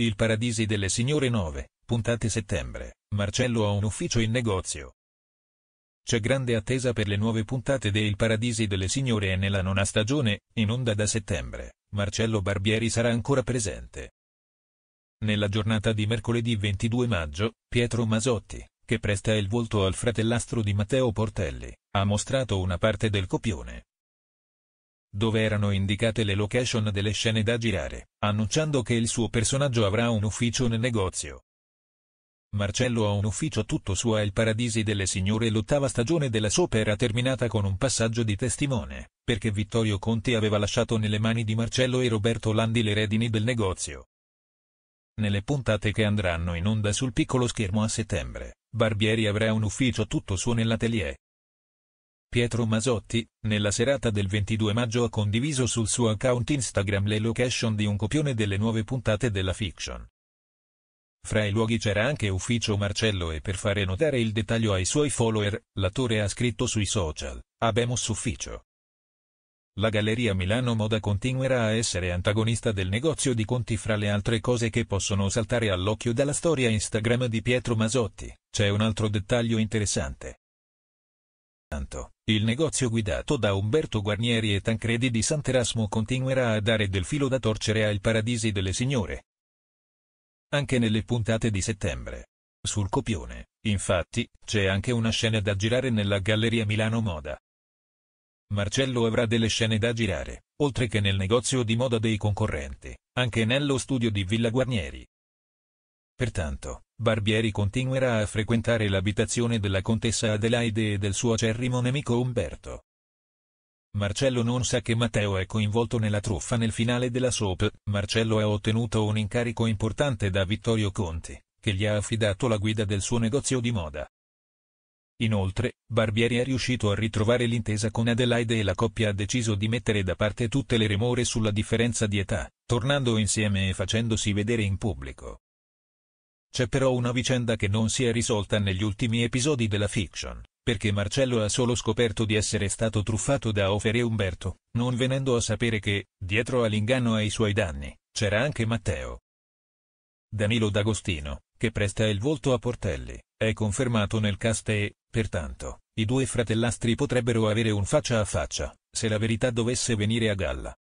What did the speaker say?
Il Paradisi delle Signore 9, puntate settembre, Marcello ha un ufficio in negozio. C'è grande attesa per le nuove puntate de Il Paradisi delle Signore e nella nona stagione, in onda da settembre, Marcello Barbieri sarà ancora presente. Nella giornata di mercoledì 22 maggio, Pietro Masotti, che presta il volto al fratellastro di Matteo Portelli, ha mostrato una parte del copione dove erano indicate le location delle scene da girare, annunciando che il suo personaggio avrà un ufficio nel negozio. Marcello ha un ufficio tutto suo a Il Paradisi delle Signore l'ottava stagione della soap era terminata con un passaggio di testimone, perché Vittorio Conti aveva lasciato nelle mani di Marcello e Roberto Landi le redini del negozio. Nelle puntate che andranno in onda sul piccolo schermo a settembre, Barbieri avrà un ufficio tutto suo nell'atelier, Pietro Masotti, nella serata del 22 maggio ha condiviso sul suo account Instagram le location di un copione delle nuove puntate della fiction. Fra i luoghi c'era anche Ufficio Marcello e per fare notare il dettaglio ai suoi follower, l'attore ha scritto sui social, Abemus Ufficio. La Galleria Milano Moda continuerà a essere antagonista del negozio di conti fra le altre cose che possono saltare all'occhio dalla storia Instagram di Pietro Masotti, c'è un altro dettaglio interessante. Pertanto, Il negozio guidato da Umberto Guarnieri e Tancredi di Sant'Erasmo continuerà a dare del filo da torcere ai Paradisi delle Signore. Anche nelle puntate di settembre. Sul copione, infatti, c'è anche una scena da girare nella Galleria Milano Moda. Marcello avrà delle scene da girare, oltre che nel negozio di moda dei concorrenti, anche nello studio di Villa Guarnieri. Pertanto, Barbieri continuerà a frequentare l'abitazione della contessa Adelaide e del suo acerrimo nemico Umberto. Marcello non sa che Matteo è coinvolto nella truffa nel finale della soap, Marcello ha ottenuto un incarico importante da Vittorio Conti, che gli ha affidato la guida del suo negozio di moda. Inoltre, Barbieri è riuscito a ritrovare l'intesa con Adelaide e la coppia ha deciso di mettere da parte tutte le remore sulla differenza di età, tornando insieme e facendosi vedere in pubblico. C'è però una vicenda che non si è risolta negli ultimi episodi della fiction, perché Marcello ha solo scoperto di essere stato truffato da Ofer e Umberto, non venendo a sapere che, dietro all'inganno e ai suoi danni, c'era anche Matteo. Danilo D'Agostino, che presta il volto a Portelli, è confermato nel cast e, pertanto, i due fratellastri potrebbero avere un faccia a faccia, se la verità dovesse venire a galla.